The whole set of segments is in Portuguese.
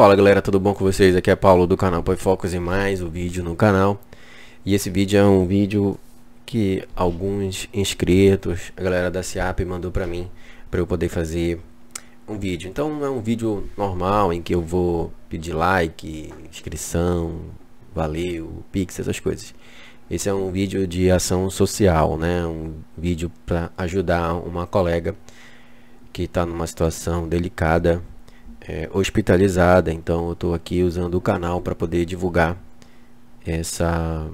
Fala galera, tudo bom com vocês? Aqui é Paulo do canal Põe Focos e mais um vídeo no canal E esse vídeo é um vídeo que alguns inscritos, a galera da SIAP mandou pra mim Pra eu poder fazer um vídeo Então é um vídeo normal em que eu vou pedir like, inscrição, valeu, pix, essas coisas esse é um vídeo de ação social, né? Um vídeo para ajudar uma colega que está numa situação delicada é, hospitalizada, então eu estou aqui usando o canal para poder divulgar essa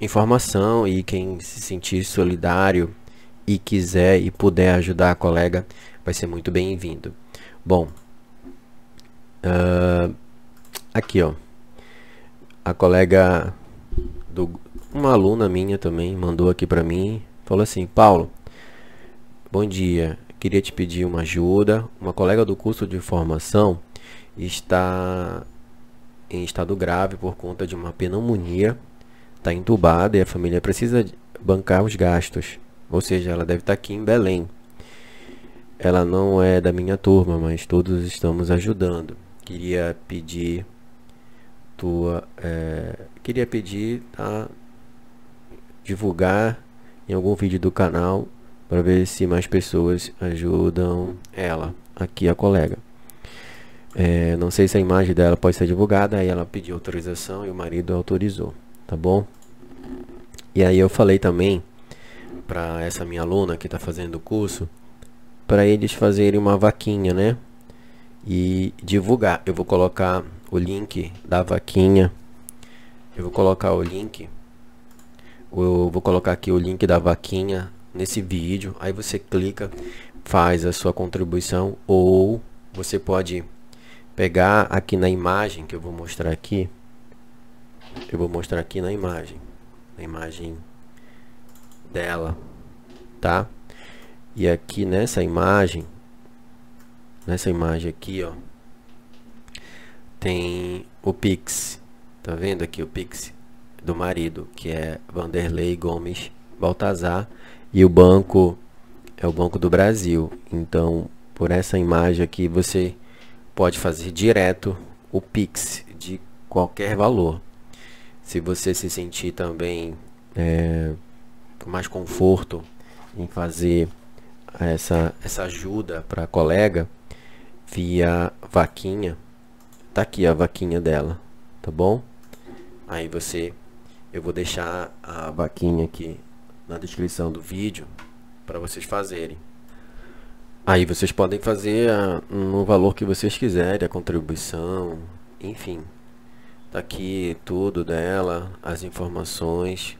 informação e quem se sentir solidário e quiser e puder ajudar a colega vai ser muito bem-vindo. Bom, uh, aqui ó, a colega do uma aluna minha também mandou aqui para mim falou assim, Paulo, bom dia, queria te pedir uma ajuda. Uma colega do curso de formação está em estado grave por conta de uma pneumonia, está entubada e a família precisa bancar os gastos. Ou seja, ela deve estar tá aqui em Belém. Ela não é da minha turma, mas todos estamos ajudando. Queria pedir tua, é, queria pedir a tá, divulgar em algum vídeo do canal para ver se mais pessoas ajudam ela, aqui a colega. É, não sei se a imagem dela pode ser divulgada, aí ela pediu autorização e o marido autorizou, tá bom? E aí eu falei também para essa minha aluna que está fazendo o curso, para eles fazerem uma vaquinha, né? E divulgar. Eu vou colocar o link da vaquinha. Eu vou colocar o link. Eu vou colocar aqui o link da vaquinha nesse vídeo, aí você clica, faz a sua contribuição ou você pode pegar aqui na imagem que eu vou mostrar aqui. Eu vou mostrar aqui na imagem, na imagem dela, tá? E aqui nessa imagem, nessa imagem aqui, ó, tem o Pix. Tá vendo aqui o Pix do marido, que é Vanderlei Gomes Baltazar, e o banco é o Banco do Brasil. Então, por essa imagem aqui, você pode fazer direto o Pix de qualquer valor. Se você se sentir também é, com mais conforto em fazer essa, essa ajuda para a colega via vaquinha, tá aqui a vaquinha dela, tá bom? Aí você, eu vou deixar a vaquinha aqui na descrição do vídeo para vocês fazerem. Aí vocês podem fazer ah, no valor que vocês quiserem, a contribuição, enfim. Tá aqui tudo dela, as informações.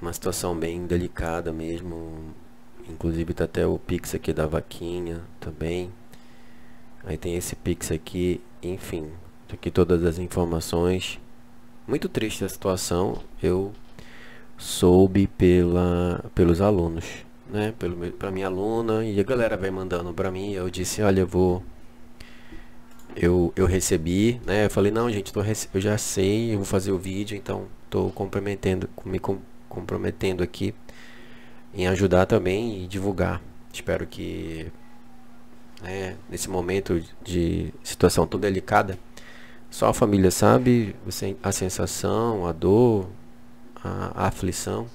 Uma situação bem delicada mesmo. Inclusive tá até o Pix aqui da vaquinha também. Aí tem esse Pix aqui, enfim. Tá aqui todas as informações. Muito triste a situação. Eu soube pela, pelos alunos, né? Pelo, para minha aluna e a galera vem mandando para mim. Eu disse, olha, eu vou. Eu, eu recebi, né? Eu falei, não, gente, tô, eu já sei, eu vou fazer o vídeo, então tô comprometendo, me com, comprometendo aqui em ajudar também e divulgar. Espero que né, nesse momento de situação tão delicada, só a família sabe você a sensação, a dor, a, aflição.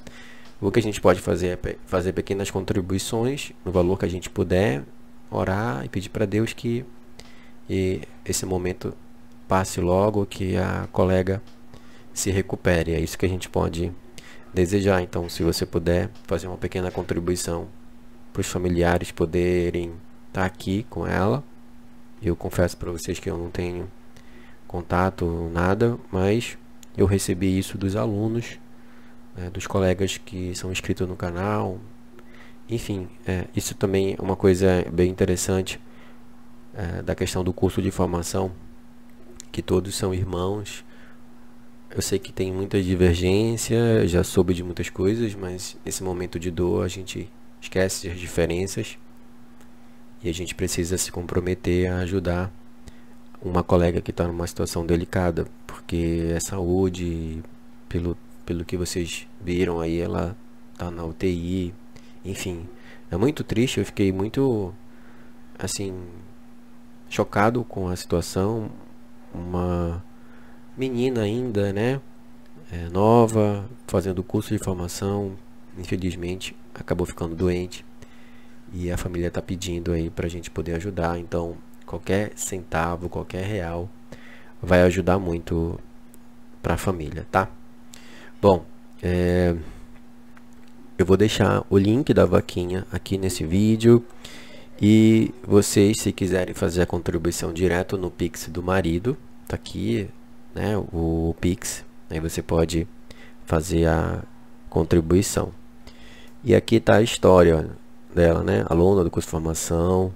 O que a gente pode fazer é fazer pequenas contribuições no valor que a gente puder, orar e pedir para Deus que esse momento passe logo, que a colega se recupere. É isso que a gente pode desejar. Então, se você puder fazer uma pequena contribuição para os familiares poderem estar aqui com ela. Eu confesso para vocês que eu não tenho contato, nada, mas eu recebi isso dos alunos é, dos colegas que são inscritos no canal. Enfim, é, isso também é uma coisa bem interessante é, da questão do curso de formação, que todos são irmãos. Eu sei que tem muita divergência, já soube de muitas coisas, mas nesse momento de dor a gente esquece as diferenças e a gente precisa se comprometer a ajudar uma colega que está numa situação delicada, porque é saúde, pelo pelo que vocês viram aí, ela tá na UTI, enfim, é muito triste, eu fiquei muito assim chocado com a situação, uma menina ainda, né, é, nova, fazendo curso de formação, infelizmente acabou ficando doente e a família tá pedindo aí pra gente poder ajudar, então qualquer centavo, qualquer real vai ajudar muito para a família, tá? Bom, é, eu vou deixar o link da vaquinha aqui nesse vídeo. E vocês, se quiserem fazer a contribuição direto no Pix do marido, tá aqui, né, o Pix, aí você pode fazer a contribuição. E aqui está a história dela, né, aluna do curso de formação,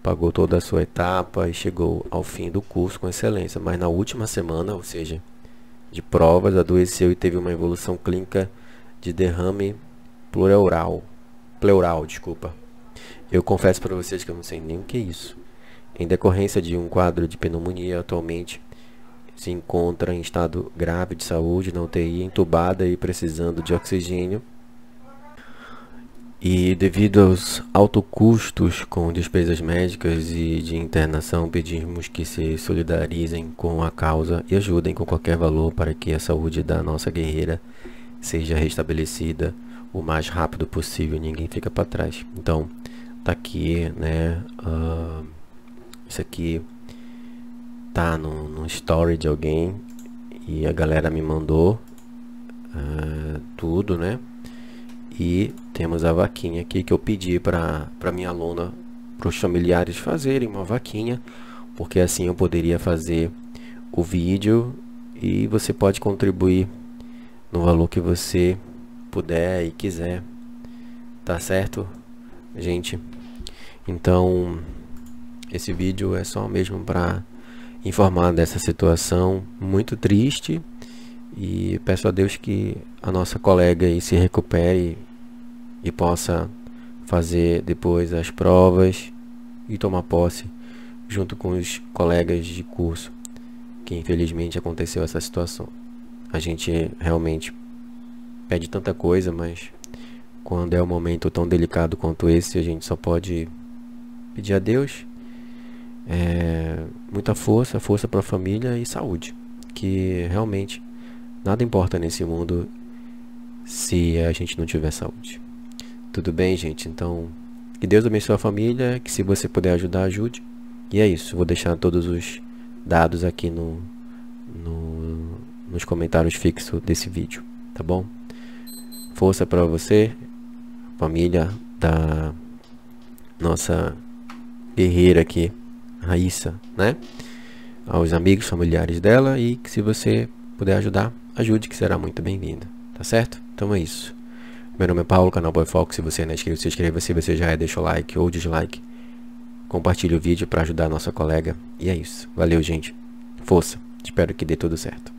pagou toda a sua etapa e chegou ao fim do curso com excelência, mas na última semana, ou seja, de provas, adoeceu e teve uma evolução clínica de derrame pleural. Pleural, desculpa. Eu confesso para vocês que eu não sei nem o que é isso. Em decorrência de um quadro de pneumonia, atualmente se encontra em estado grave de saúde, na UTI, entubada e precisando de oxigênio e devido aos altos custos com despesas médicas e de internação, pedimos que se solidarizem com a causa e ajudem com qualquer valor para que a saúde da nossa guerreira seja restabelecida o mais rápido possível, ninguém fica para trás. Então, tá aqui, né? Uh, isso aqui tá no, no story de alguém e a galera me mandou uh, tudo, né? E temos a vaquinha aqui que eu pedi para minha aluna, para os familiares fazerem uma vaquinha, porque assim eu poderia fazer o vídeo e você pode contribuir no valor que você puder e quiser, tá certo, gente? Então, esse vídeo é só mesmo para informar dessa situação muito triste e peço a Deus que a nossa colega aí se recupere e possa fazer depois as provas e tomar posse junto com os colegas de curso, que infelizmente aconteceu essa situação. A gente realmente pede tanta coisa, mas quando é um momento tão delicado quanto esse, a gente só pode pedir a Deus é, muita força, força para a família e saúde, que realmente Nada importa nesse mundo se a gente não tiver saúde. Tudo bem, gente? Então, que Deus abençoe a família, que se você puder ajudar, ajude. E é isso, vou deixar todos os dados aqui no, no nos comentários fixos desse vídeo, tá bom? Força para você, família da nossa guerreira aqui, Raíssa, né? Aos amigos, familiares dela e que se você puder ajudar, ajude que será muito bem vinda tá certo? Então é isso. Meu nome é Paulo, canal Boy Fox. Se você não é inscrito, se inscreva. Se você já é, deixa o like ou dislike. Compartilhe o vídeo para ajudar a nossa colega. E é isso. Valeu, gente. Força. Espero que dê tudo certo.